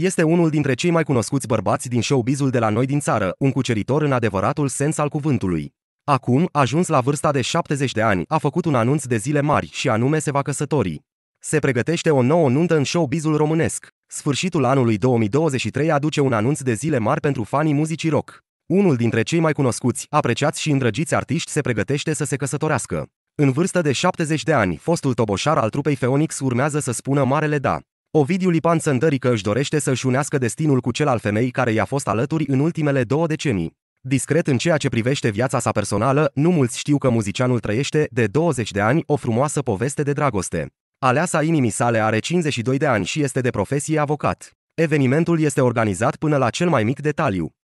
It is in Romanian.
Este unul dintre cei mai cunoscuți bărbați din showbizul de la noi din țară, un cuceritor în adevăratul sens al cuvântului. Acum, ajuns la vârsta de 70 de ani, a făcut un anunț de zile mari și anume se va căsători. Se pregătește o nouă nuntă în showbizul românesc. Sfârșitul anului 2023 aduce un anunț de zile mari pentru fanii muzicii rock. Unul dintre cei mai cunoscuți, apreciați și îndrăgiți artiști se pregătește să se căsătorească. În vârstă de 70 de ani, fostul toboșar al trupei Phoenix urmează să spună marele da. Ovidiu Lipan că își dorește să-și unească destinul cu cel al femei care i-a fost alături în ultimele două decenii. Discret în ceea ce privește viața sa personală, nu mulți știu că muzicianul trăiește de 20 de ani o frumoasă poveste de dragoste. Aleasa inimii sale are 52 de ani și este de profesie avocat. Evenimentul este organizat până la cel mai mic detaliu.